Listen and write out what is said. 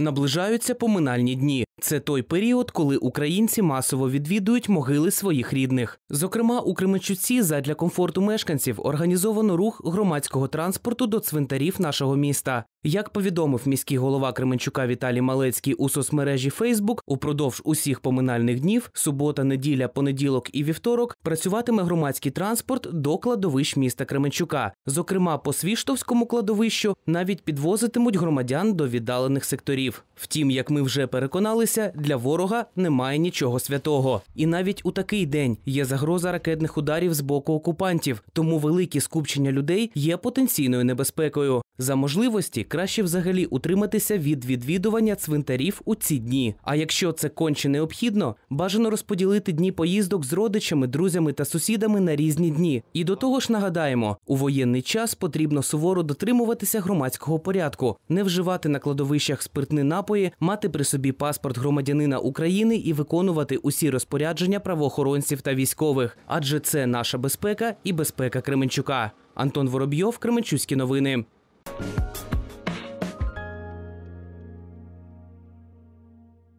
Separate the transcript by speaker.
Speaker 1: Наближаються поминальні дні. Це той період, коли українці масово відвідують могили своїх рідних. Зокрема, у Кременчуці задля комфорту мешканців організовано рух громадського транспорту до цвинтарів нашого міста. Як повідомив міський голова Кременчука Віталій Малецький у соцмережі Фейсбук, упродовж усіх поминальних днів субота, неділя, понеділок і вівторок працюватиме громадський транспорт до кладовищ міста Кременчука. Зокрема, по Свіштовському кладовищу навіть підвозитимуть громадян до віддалених секторів. Втім, як ми вже переконалися, боротися для ворога немає нічого святого. І навіть у такий день є загроза ракетних ударів з боку окупантів, тому великі скупчення людей є потенційною небезпекою. За можливості краще взагалі утриматися від відвідування цвинтарів у ці дні. А якщо це конче необхідно, бажано розподілити дні поїздок з родичами, друзями та сусідами на різні дні. І до того ж нагадаємо, у воєнний час потрібно суворо дотримуватися громадського порядку, не вживати на кладовищах спиртні напої, мати при собі паспорт громадянина України і виконувати усі розпорядження правоохоронців та військових, адже це наша безпека і безпека Кременчука. Антон Воробйов, Кременчуцькі новини.